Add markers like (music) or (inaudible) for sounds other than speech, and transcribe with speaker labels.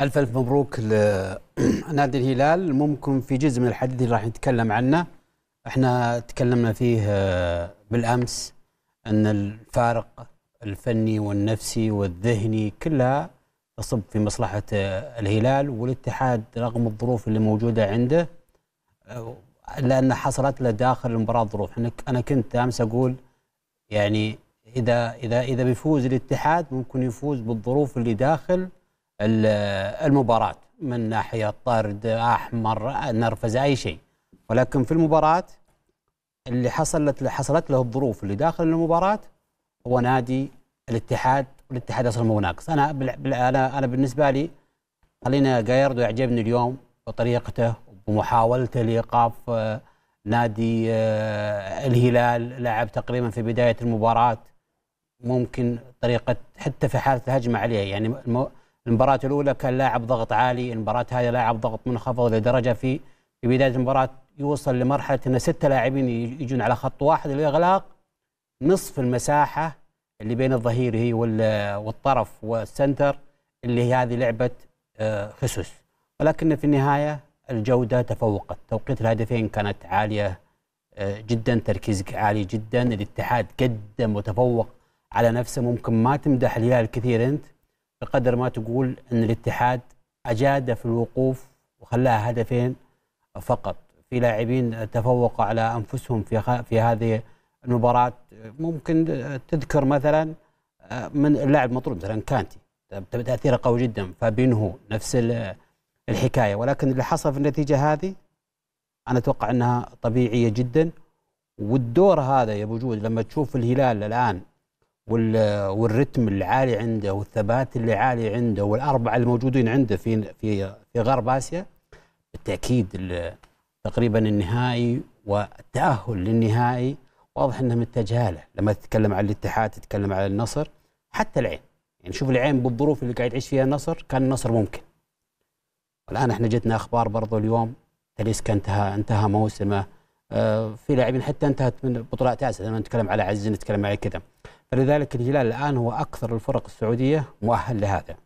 Speaker 1: ألف ألف مبروك لنادي (clears throat) الهلال ممكن في جزء من الحديث اللي راح نتكلم عنه احنا تكلمنا فيه آه، بالأمس أن الفارق الفني والنفسي والذهني كلها تصب في مصلحة آه، الهلال والاتحاد رغم الظروف اللي موجودة عنده آه، لأن حصلت له داخل المباراة ظروف أنا كنت أمس أقول يعني إذا إذا إذا بيفوز الاتحاد ممكن يفوز بالظروف اللي داخل المباراة من ناحية طرد أحمر نرفز أي شيء ولكن في المباراة اللي حصلت حصلت له الظروف اللي داخل المباراة هو نادي الاتحاد والاتحاد أصلا مو ناقص أنا أنا أنا بالنسبة لي خلينا جايردو يعجبني اليوم بطريقته ومحاولته لإيقاف آه، نادي آه، الهلال لعب تقريبا في بداية المباراة ممكن طريقة حتى في حالة الهجمة عليه يعني المباراة الأولى كان لاعب ضغط عالي المباراة هذه لاعب ضغط منخفض لدرجة في في بداية المباراة يوصل لمرحلة أن ستة لاعبين يجون على خط واحد لإغلاق نصف المساحة اللي بين الظهير هي والطرف والسنتر اللي هي هذه لعبة آه، خسوس ولكن في النهاية الجودة تفوقت توقيت الهدفين كانت عالية آه، جدا تركيز عالي جدا الاتحاد قدم وتفوق على نفسه ممكن ما تمدح الهلال كثير أنت بقدر ما تقول ان الاتحاد اجاد في الوقوف وخلاها هدفين فقط في لاعبين تفوقوا على انفسهم في في هذه المباراه ممكن تذكر مثلا آه، من اللاعب مطلوب مثلا كانتي تاثيره قوي جدا فابينهو نفس الحكايه ولكن اللي حصل في النتيجه هذه انا اتوقع انها طبيعيه جدا والدور هذا يا ابو جود لما تشوف الهلال الان والرتم العالي عنده والثبات اللي عالي عنده والاربعه الموجودين عنده في في في غرب اسيا بالتاكيد تقريبا النهائي والتاهل للنهائي واضح انه متجه له لما تتكلم عن الاتحاد تتكلم عن النصر حتى العين يعني شوف العين بالظروف اللي قاعد يعيش فيها النصر كان النصر ممكن والان احنا جتنا اخبار برضو اليوم تاليسكا انتهى انتهى موسمه آه، في لاعبين حتى انتهت من بطولات اسيا لما نتكلم على عز نتكلم على كذا فلذلك الهلال الآن هو أكثر الفرق السعودية مؤهل لهذا